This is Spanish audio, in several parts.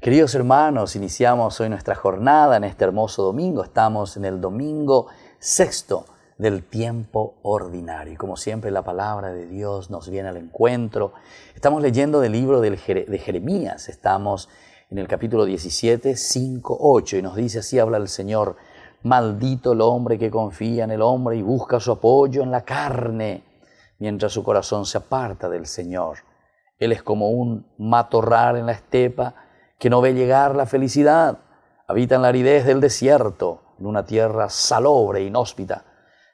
Queridos hermanos, iniciamos hoy nuestra jornada en este hermoso domingo. Estamos en el domingo sexto del tiempo ordinario. Como siempre, la palabra de Dios nos viene al encuentro. Estamos leyendo del libro de Jeremías. Estamos en el capítulo 17, 5, 8. Y nos dice así habla el Señor. Maldito el hombre que confía en el hombre y busca su apoyo en la carne, mientras su corazón se aparta del Señor. Él es como un matorral en la estepa que no ve llegar la felicidad, habita en la aridez del desierto, en una tierra salobre, inhóspita.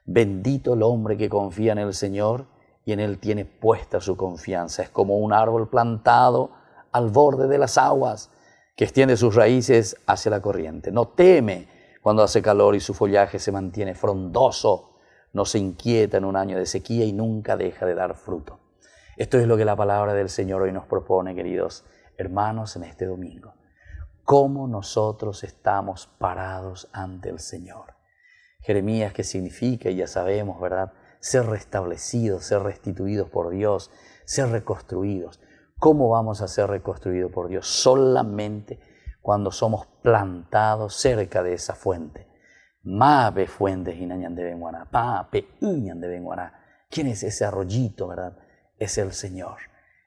Bendito el hombre que confía en el Señor y en Él tiene puesta su confianza. Es como un árbol plantado al borde de las aguas que extiende sus raíces hacia la corriente. No teme cuando hace calor y su follaje se mantiene frondoso. No se inquieta en un año de sequía y nunca deja de dar fruto. Esto es lo que la palabra del Señor hoy nos propone, queridos hermanos, en este domingo, cómo nosotros estamos parados ante el Señor. Jeremías, que significa, ya sabemos, ¿verdad? Ser restablecidos, ser restituidos por Dios, ser reconstruidos. ¿Cómo vamos a ser reconstruidos por Dios? Solamente cuando somos plantados cerca de esa fuente. Mabe fuentes de inañandebenguaná, pape de benguana. ¿Quién es ese arroyito, verdad? Es el Señor.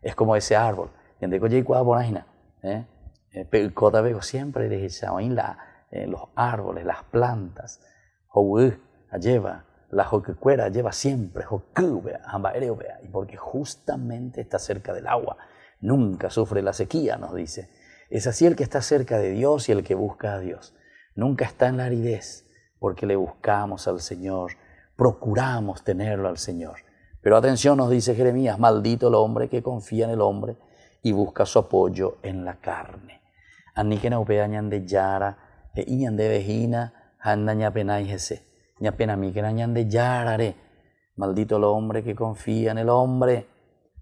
Es como ese árbol Entendés que ¿eh? Cota eh, veo siempre de en la, eh, los árboles, las plantas, lleva, la joquecuera lleva siempre, y porque justamente está cerca del agua, nunca sufre la sequía, nos dice. Es así el que está cerca de Dios y el que busca a Dios. Nunca está en la aridez, porque le buscamos al Señor, procuramos tenerlo al Señor. Pero atención, nos dice Jeremías, maldito el hombre que confía en el hombre y busca su apoyo en la carne. Maldito el hombre que confía en el hombre.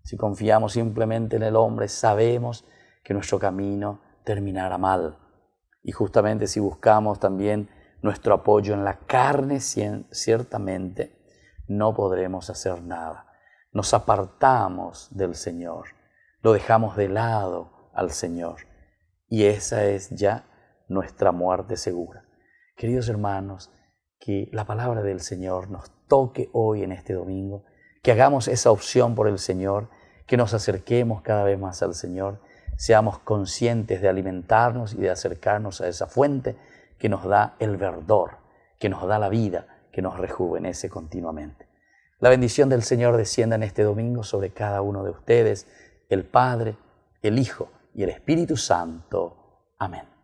Si confiamos simplemente en el hombre, sabemos que nuestro camino terminará mal. Y justamente si buscamos también nuestro apoyo en la carne, ciertamente no podremos hacer nada. Nos apartamos del Señor lo dejamos de lado al Señor. Y esa es ya nuestra muerte segura. Queridos hermanos, que la palabra del Señor nos toque hoy en este domingo, que hagamos esa opción por el Señor, que nos acerquemos cada vez más al Señor, seamos conscientes de alimentarnos y de acercarnos a esa fuente que nos da el verdor, que nos da la vida, que nos rejuvenece continuamente. La bendición del Señor descienda en este domingo sobre cada uno de ustedes el Padre, el Hijo y el Espíritu Santo. Amén.